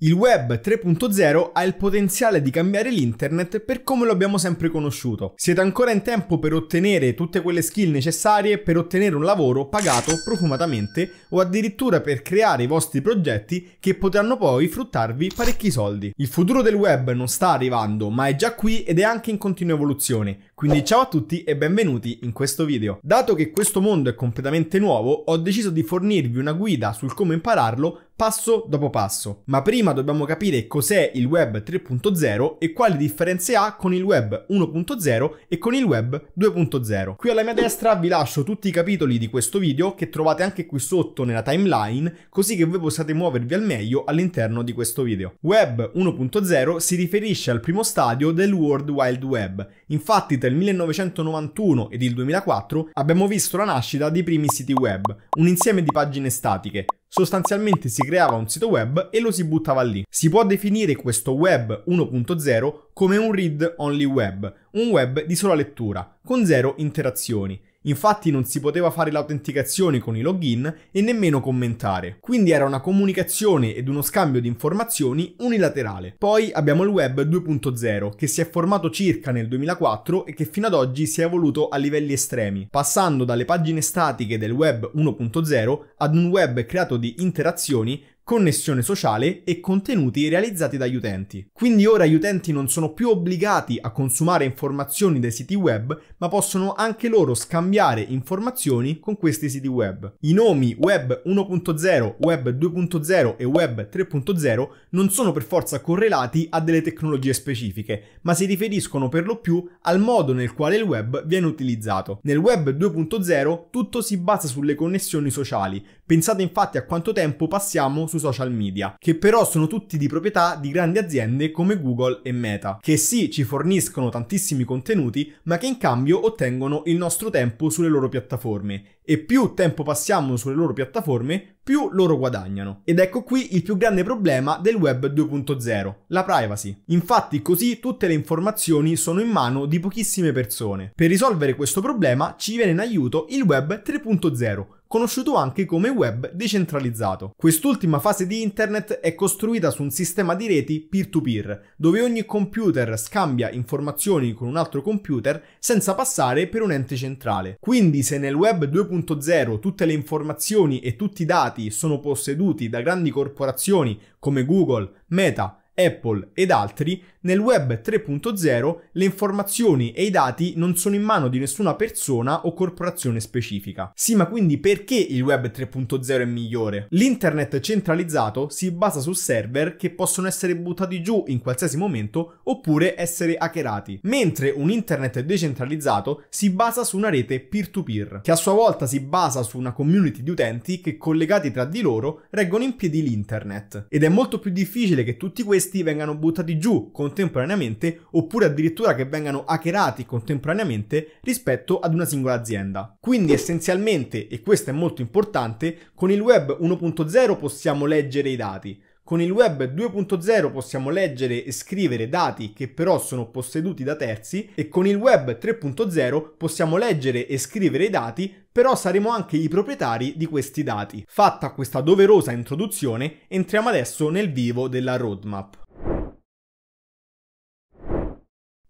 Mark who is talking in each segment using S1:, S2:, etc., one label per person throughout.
S1: Il Web 3.0 ha il potenziale di cambiare l'internet per come lo abbiamo sempre conosciuto. Siete ancora in tempo per ottenere tutte quelle skill necessarie per ottenere un lavoro pagato profumatamente o addirittura per creare i vostri progetti che potranno poi fruttarvi parecchi soldi. Il futuro del web non sta arrivando, ma è già qui ed è anche in continua evoluzione. Quindi ciao a tutti e benvenuti in questo video. Dato che questo mondo è completamente nuovo, ho deciso di fornirvi una guida sul come impararlo passo dopo passo. Ma prima dobbiamo capire cos'è il web 3.0 e quali differenze ha con il web 1.0 e con il web 2.0. Qui alla mia destra vi lascio tutti i capitoli di questo video che trovate anche qui sotto nella timeline, così che voi possiate muovervi al meglio all'interno di questo video. Web 1.0 si riferisce al primo stadio del World Wide Web. Infatti tra il 1991 ed il 2004 abbiamo visto la nascita dei primi siti web, un insieme di pagine statiche. Sostanzialmente si creava un sito web e lo si buttava lì. Si può definire questo web 1.0 come un read-only web, un web di sola lettura, con zero interazioni. Infatti non si poteva fare l'autenticazione con i login e nemmeno commentare. Quindi era una comunicazione ed uno scambio di informazioni unilaterale. Poi abbiamo il web 2.0 che si è formato circa nel 2004 e che fino ad oggi si è evoluto a livelli estremi, passando dalle pagine statiche del web 1.0 ad un web creato di interazioni connessione sociale e contenuti realizzati dagli utenti. Quindi ora gli utenti non sono più obbligati a consumare informazioni dai siti web, ma possono anche loro scambiare informazioni con questi siti web. I nomi web 1.0, web 2.0 e web 3.0 non sono per forza correlati a delle tecnologie specifiche, ma si riferiscono per lo più al modo nel quale il web viene utilizzato. Nel web 2.0 tutto si basa sulle connessioni sociali. Pensate infatti a quanto tempo passiamo su su social media, che però sono tutti di proprietà di grandi aziende come Google e Meta, che sì ci forniscono tantissimi contenuti, ma che in cambio ottengono il nostro tempo sulle loro piattaforme. E più tempo passiamo sulle loro piattaforme, più loro guadagnano. Ed ecco qui il più grande problema del web 2.0, la privacy. Infatti così tutte le informazioni sono in mano di pochissime persone. Per risolvere questo problema ci viene in aiuto il web 3.0 conosciuto anche come web decentralizzato. Quest'ultima fase di internet è costruita su un sistema di reti peer-to-peer, dove ogni computer scambia informazioni con un altro computer senza passare per un ente centrale. Quindi se nel web 2.0 tutte le informazioni e tutti i dati sono posseduti da grandi corporazioni come Google, Meta, Apple ed altri, nel Web 3.0 le informazioni e i dati non sono in mano di nessuna persona o corporazione specifica. Sì, ma quindi perché il Web 3.0 è migliore? L'internet centralizzato si basa su server che possono essere buttati giù in qualsiasi momento oppure essere hackerati, mentre un internet decentralizzato si basa su una rete peer-to-peer, che a sua volta si basa su una community di utenti che collegati tra di loro reggono in piedi l'internet. Ed è molto più difficile che tutti questi questi vengano buttati giù contemporaneamente oppure addirittura che vengano hackerati contemporaneamente rispetto ad una singola azienda. Quindi essenzialmente, e questo è molto importante, con il web 1.0 possiamo leggere i dati, con il web 2.0 possiamo leggere e scrivere dati che però sono posseduti da terzi e con il web 3.0 possiamo leggere e scrivere i dati però saremo anche i proprietari di questi dati. Fatta questa doverosa introduzione, entriamo adesso nel vivo della roadmap.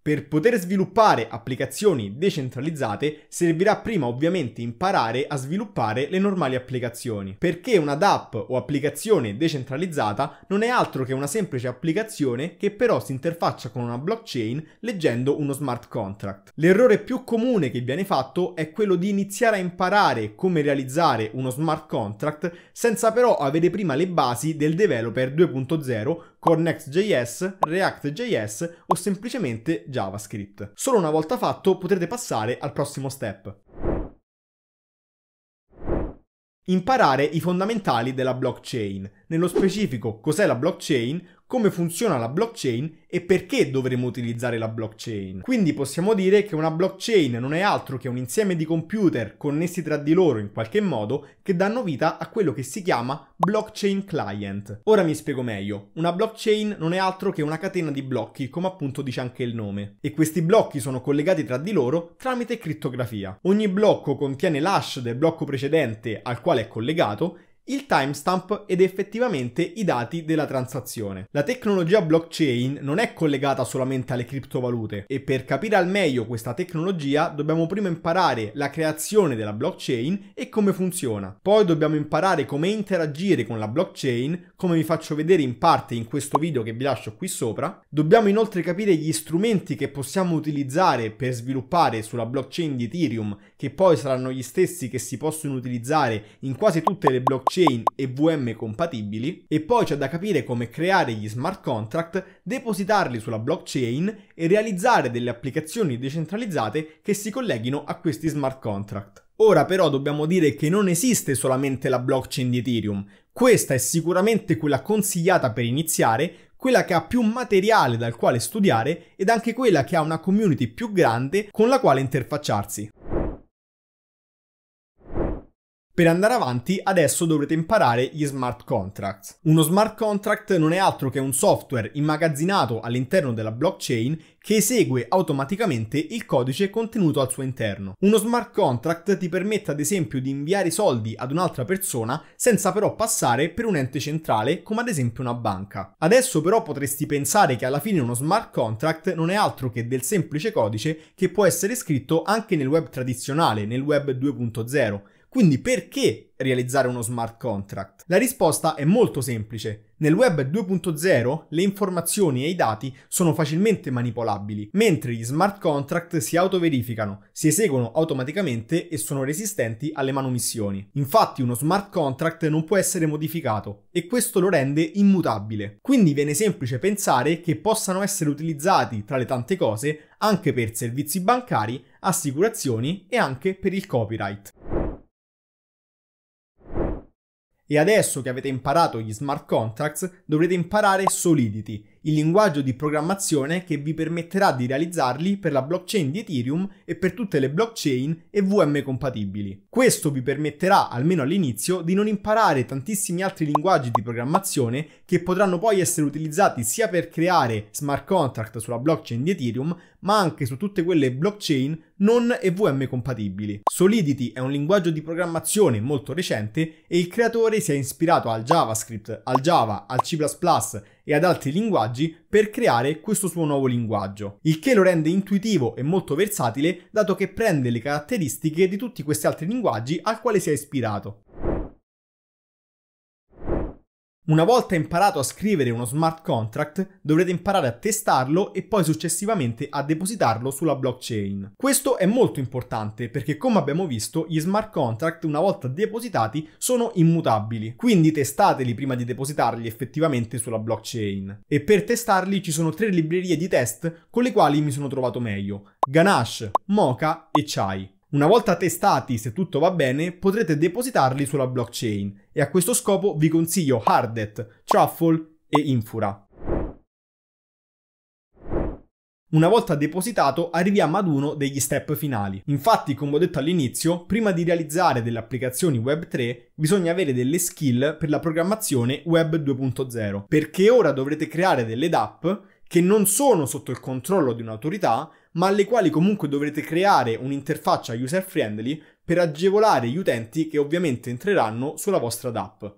S1: Per poter sviluppare applicazioni decentralizzate servirà prima ovviamente imparare a sviluppare le normali applicazioni, perché una DApp o applicazione decentralizzata non è altro che una semplice applicazione che però si interfaccia con una blockchain leggendo uno smart contract. L'errore più comune che viene fatto è quello di iniziare a imparare come realizzare uno smart contract senza però avere prima le basi del developer 2.0 con Next.js, React.js o semplicemente JavaScript. Solo una volta fatto potrete passare al prossimo step. Imparare i fondamentali della blockchain nello specifico cos'è la blockchain, come funziona la blockchain e perché dovremmo utilizzare la blockchain. Quindi possiamo dire che una blockchain non è altro che un insieme di computer connessi tra di loro in qualche modo che danno vita a quello che si chiama blockchain client. Ora mi spiego meglio. Una blockchain non è altro che una catena di blocchi, come appunto dice anche il nome, e questi blocchi sono collegati tra di loro tramite criptografia. Ogni blocco contiene l'hash del blocco precedente al quale è collegato il timestamp ed effettivamente i dati della transazione. La tecnologia blockchain non è collegata solamente alle criptovalute e per capire al meglio questa tecnologia dobbiamo prima imparare la creazione della blockchain e come funziona. Poi dobbiamo imparare come interagire con la blockchain, come vi faccio vedere in parte in questo video che vi lascio qui sopra. Dobbiamo inoltre capire gli strumenti che possiamo utilizzare per sviluppare sulla blockchain di Ethereum, che poi saranno gli stessi che si possono utilizzare in quasi tutte le blockchain blockchain e VM compatibili e poi c'è da capire come creare gli smart contract, depositarli sulla blockchain e realizzare delle applicazioni decentralizzate che si colleghino a questi smart contract. Ora però dobbiamo dire che non esiste solamente la blockchain di Ethereum, questa è sicuramente quella consigliata per iniziare, quella che ha più materiale dal quale studiare ed anche quella che ha una community più grande con la quale interfacciarsi. Per andare avanti adesso dovrete imparare gli smart contracts. Uno smart contract non è altro che un software immagazzinato all'interno della blockchain che esegue automaticamente il codice contenuto al suo interno. Uno smart contract ti permette ad esempio di inviare soldi ad un'altra persona senza però passare per un ente centrale come ad esempio una banca. Adesso però potresti pensare che alla fine uno smart contract non è altro che del semplice codice che può essere scritto anche nel web tradizionale, nel web 2.0 quindi perché realizzare uno smart contract? La risposta è molto semplice. Nel web 2.0 le informazioni e i dati sono facilmente manipolabili, mentre gli smart contract si autoverificano, si eseguono automaticamente e sono resistenti alle manomissioni. Infatti uno smart contract non può essere modificato e questo lo rende immutabile. Quindi viene semplice pensare che possano essere utilizzati, tra le tante cose, anche per servizi bancari, assicurazioni e anche per il copyright. E adesso che avete imparato gli smart contracts, dovrete imparare Solidity il linguaggio di programmazione che vi permetterà di realizzarli per la blockchain di Ethereum e per tutte le blockchain e VM compatibili. Questo vi permetterà, almeno all'inizio, di non imparare tantissimi altri linguaggi di programmazione che potranno poi essere utilizzati sia per creare smart contract sulla blockchain di Ethereum, ma anche su tutte quelle blockchain non EVM compatibili. Solidity è un linguaggio di programmazione molto recente e il creatore si è ispirato al JavaScript, al Java, al C++ e ad altri linguaggi per creare questo suo nuovo linguaggio, il che lo rende intuitivo e molto versatile dato che prende le caratteristiche di tutti questi altri linguaggi al quale si è ispirato. Una volta imparato a scrivere uno smart contract, dovrete imparare a testarlo e poi successivamente a depositarlo sulla blockchain. Questo è molto importante perché come abbiamo visto gli smart contract una volta depositati sono immutabili, quindi testateli prima di depositarli effettivamente sulla blockchain. E per testarli ci sono tre librerie di test con le quali mi sono trovato meglio, Ganache, Mocha e Chai. Una volta testati, se tutto va bene, potrete depositarli sulla blockchain e a questo scopo vi consiglio Hardet, Truffle e Infura. Una volta depositato arriviamo ad uno degli step finali. Infatti, come ho detto all'inizio, prima di realizzare delle applicazioni Web3 bisogna avere delle skill per la programmazione Web 2.0, perché ora dovrete creare delle DApp che non sono sotto il controllo di un'autorità, ma alle quali comunque dovrete creare un'interfaccia user friendly per agevolare gli utenti che ovviamente entreranno sulla vostra DAP.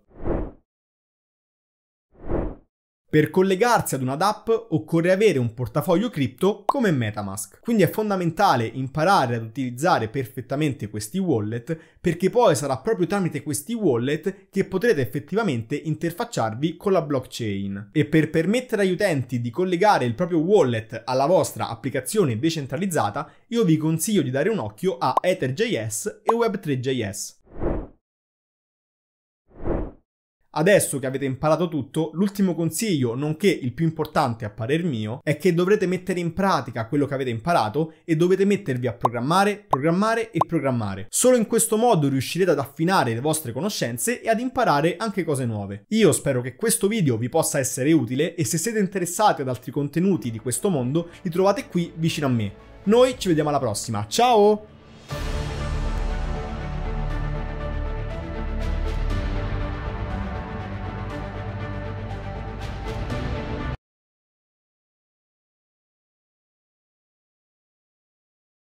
S1: Per collegarsi ad una DAP occorre avere un portafoglio cripto come Metamask, quindi è fondamentale imparare ad utilizzare perfettamente questi wallet perché poi sarà proprio tramite questi wallet che potrete effettivamente interfacciarvi con la blockchain. E per permettere agli utenti di collegare il proprio wallet alla vostra applicazione decentralizzata, io vi consiglio di dare un occhio a Ether.js e Web3.js. Adesso che avete imparato tutto, l'ultimo consiglio, nonché il più importante a parer mio, è che dovrete mettere in pratica quello che avete imparato e dovete mettervi a programmare, programmare e programmare. Solo in questo modo riuscirete ad affinare le vostre conoscenze e ad imparare anche cose nuove. Io spero che questo video vi possa essere utile e se siete interessati ad altri contenuti di questo mondo li trovate qui vicino a me. Noi ci vediamo alla prossima, ciao!